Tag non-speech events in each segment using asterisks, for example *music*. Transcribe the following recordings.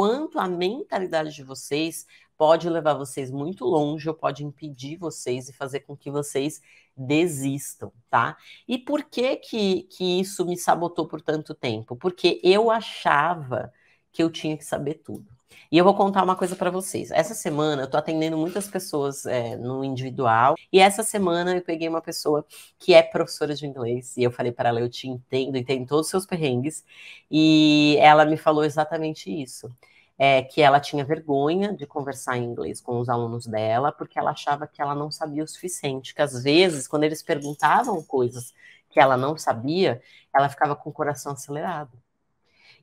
quanto a mentalidade de vocês pode levar vocês muito longe ou pode impedir vocês e fazer com que vocês desistam, tá? E por que que, que isso me sabotou por tanto tempo? Porque eu achava que eu tinha que saber tudo. E eu vou contar uma coisa para vocês. Essa semana eu estou atendendo muitas pessoas é, no individual, e essa semana eu peguei uma pessoa que é professora de inglês, e eu falei para ela: eu te entendo, entendo todos os seus perrengues, e ela me falou exatamente isso. É, que ela tinha vergonha de conversar em inglês com os alunos dela, porque ela achava que ela não sabia o suficiente, que às vezes, quando eles perguntavam coisas que ela não sabia, ela ficava com o coração acelerado.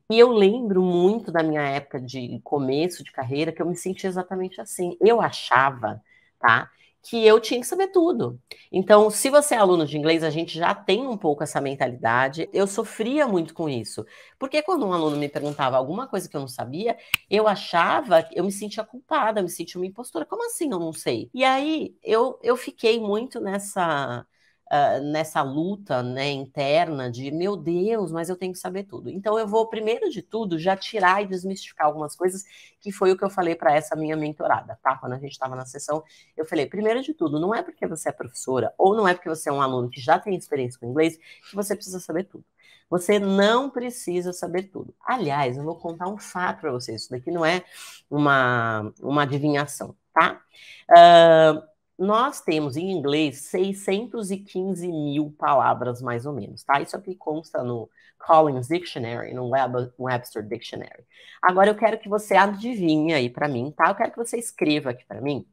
E eu lembro muito da minha época de começo de carreira que eu me senti exatamente assim. Eu achava, tá? que eu tinha que saber tudo. Então, se você é aluno de inglês, a gente já tem um pouco essa mentalidade. Eu sofria muito com isso, porque quando um aluno me perguntava alguma coisa que eu não sabia, eu achava, eu me sentia culpada, eu me sentia uma impostora. Como assim eu não sei? E aí eu, eu fiquei muito nessa uh, nessa luta né, interna de meu Deus, mas eu tenho que saber tudo. Então eu vou, primeiro de tudo, já tirar e desmistificar algumas coisas, que foi o que eu falei para essa minha mentorada, tá? Quando a gente estava na sessão, eu falei, primeiro de tudo, não é porque você é professora ou não é porque você é um aluno que já tem experiência com inglês que você precisa saber tudo. Você não precisa saber tudo. Aliás, eu vou contar um fato para vocês. Isso daqui não é uma, uma adivinhação, tá? Uh, nós temos em inglês 615 mil palavras, mais ou menos, tá? Isso aqui consta no Collins Dictionary, no Webster Dictionary. Agora eu quero que você adivinhe aí para mim, tá? Eu quero que você escreva aqui para mim.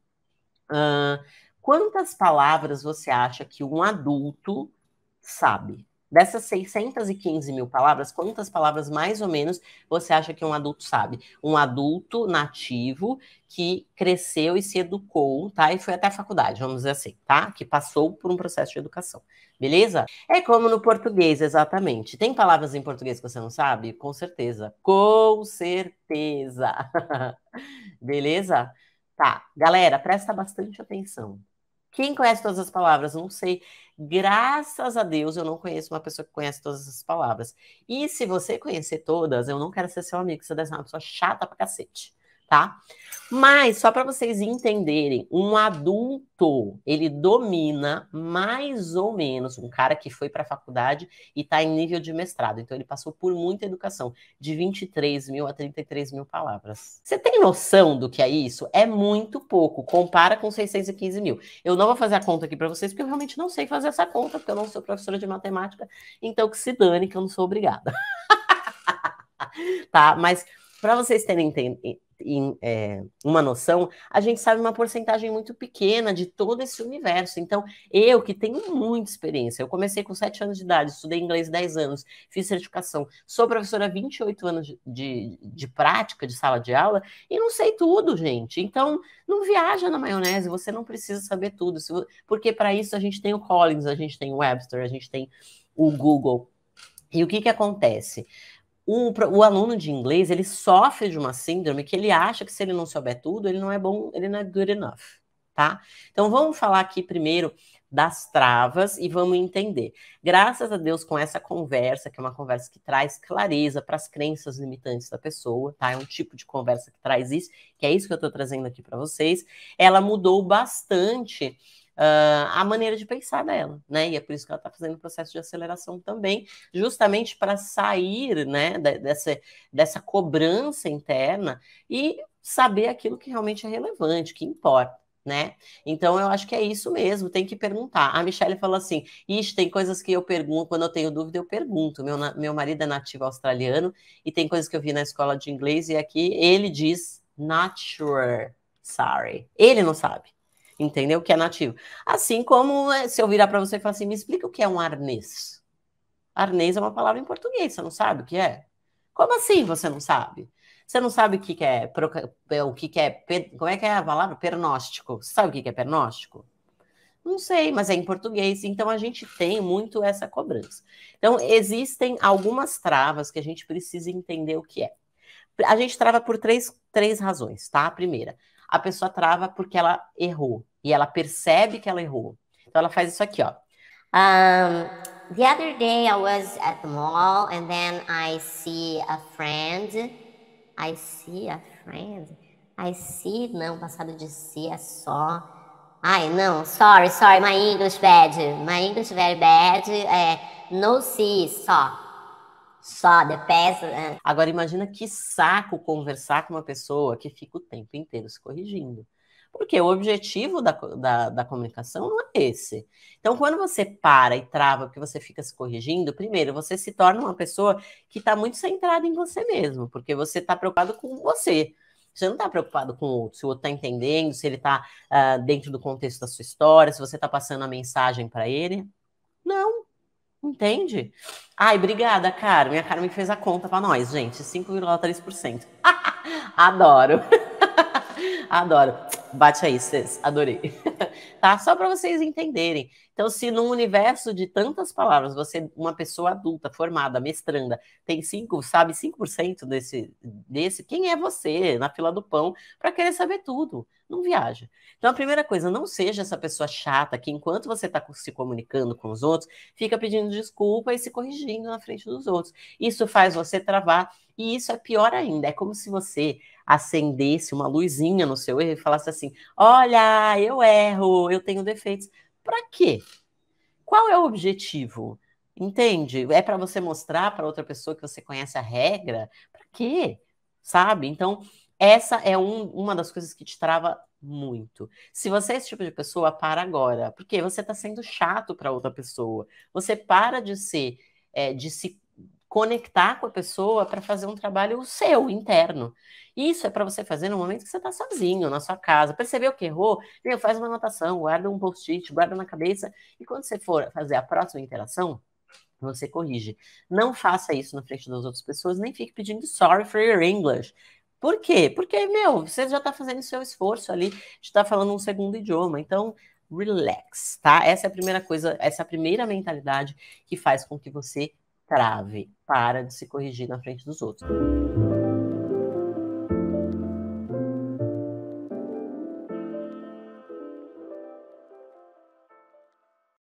Uh, quantas palavras você acha que um adulto sabe? Dessas 615 mil palavras, quantas palavras mais ou menos você acha que um adulto sabe? Um adulto nativo que cresceu e se educou, tá? E foi até a faculdade, vamos dizer assim, tá? Que passou por um processo de educação, beleza? É como no português, exatamente. Tem palavras em português que você não sabe? Com certeza. Com certeza. *laughs* beleza? Tá, galera, presta bastante atenção. Quem conhece todas as palavras? Não sei. Graças a Deus, eu não conheço uma pessoa que conhece todas as palavras. E se você conhecer todas, eu não quero ser seu amigo, você deve ser uma pessoa chata pra cacete tá? Mas só para vocês entenderem, um adulto, ele domina mais ou menos um cara que foi para a faculdade e está em nível de mestrado. Então ele passou por muita educação, de 23 mil a 33 mil palavras. Você tem noção do que é isso? É muito pouco, compara com 615 mil. Eu não vou fazer a conta aqui para vocês, porque eu realmente não sei fazer essa conta, porque eu não sou professora de matemática, então que se dane que eu não sou obrigada. *laughs* tá? Mas para vocês terem, em, é, uma noção, a gente sabe uma porcentagem muito pequena de todo esse universo. Então, eu que tenho muita experiência, eu comecei com 7 anos de idade, estudei inglês 10 anos, fiz certificação, sou professora 28 anos de, de, de prática, de sala de aula, e não sei tudo, gente. Então, não viaja na maionese, você não precisa saber tudo, porque para isso a gente tem o Collins, a gente tem o Webster, a gente tem o Google. E o que, que acontece? o, o aluno de inglês, ele sofre de uma síndrome que ele acha que se ele não souber tudo, ele não é bom, ele não é good enough, tá? Então, vamos falar aqui primeiro das travas e vamos entender. Graças a Deus, com essa conversa, que é uma conversa que traz clareza para as crenças limitantes da pessoa, tá? É um tipo de conversa que traz isso, que é isso que eu estou trazendo aqui para vocês. Ela mudou bastante uh, a maneira de pensar dela, né? E é por isso que ela está fazendo o processo de aceleração também, justamente para sair, né, dessa, dessa cobrança interna e saber aquilo que realmente é relevante, que importa. Né? Então eu acho que é isso mesmo, tem que perguntar. A Michelle falou assim: Ixi, tem coisas que eu pergunto, quando eu tenho dúvida, eu pergunto. Meu, meu marido é nativo australiano e tem coisas que eu vi na escola de inglês, e aqui ele diz not sure, sorry. Ele não sabe entendeu? Que é nativo. Assim como é, se eu virar para você e falar assim, me explica o que é um arnês. Arnês é uma palavra em português, você não sabe o que é? Como assim você não sabe? Você não sabe o que, que é, é o que, que é, como é que é a palavra? Pernóstico. Você sabe o que, que é pernóstico? Não sei, mas é em português. Então a gente tem muito essa cobrança. Então existem algumas travas que a gente precisa entender o que é. A gente trava por três, três razões, tá? A primeira, a pessoa trava porque ela errou e ela percebe que ela errou. Então ela faz isso aqui, ó. Um, the other day I was at the mall and then I see a friend. I see a friend. I see, não, passado de si é só. Ai, não, sorry, sorry, my English bad. My English very bad. É, no see, só só, de peça. Né? Agora imagina que saco conversar com uma pessoa que fica o tempo inteiro se corrigindo. Porque o objetivo da, da, da, comunicação não é esse. Então, quando você para e trava porque você fica se corrigindo, primeiro, você se torna uma pessoa que está muito centrada em você mesmo, porque você está preocupado com você. Você não está preocupado com o outro, se o outro está entendendo, se ele está uh, ah, dentro do contexto da sua história, se você está passando a mensagem para ele. Não. Entende? Ai, obrigada, Carmen. A Carmen fez a conta para nós, gente. 5,3%. *laughs* Adoro. *laughs* Adoro bate aí, vocês, adorei. *laughs* tá? Só para vocês entenderem. Então, se num universo de tantas palavras, você, uma pessoa adulta, formada, mestranda, tem 5, sabe 5% desse, desse, quem é você na fila do pão para querer saber tudo? Não viaja. Então, a primeira coisa, não seja essa pessoa chata que, enquanto você está se comunicando com os outros, fica pedindo desculpa e se corrigindo na frente dos outros. Isso faz você travar e isso é pior ainda, é como se você acendesse uma luzinha no seu erro e falasse assim: olha, eu erro, eu tenho defeitos. Para quê? Qual é o objetivo? Entende? É para você mostrar para outra pessoa que você conhece a regra? Para quê? Sabe? Então, essa é um, uma das coisas que te trava muito. Se você é esse tipo de pessoa, para agora, porque você está sendo chato para outra pessoa. Você para de ser, é, de se conectar com a pessoa para fazer um trabalho seu, interno. Isso é para você fazer no momento que você está sozinho, na sua casa. Percebeu que errou? Meu, faz uma anotação, guarda um post-it, guarda na cabeça. E quando você for fazer a próxima interação, você corrige. Não faça isso na frente das outras pessoas, nem fique pedindo sorry for your English. Por quê? Porque, meu, você já está fazendo seu esforço ali, está falando um segundo idioma. Então, relax, tá? Essa é a primeira coisa, essa é a primeira mentalidade que faz com que você trave Para de se corrigir na frente dos outros.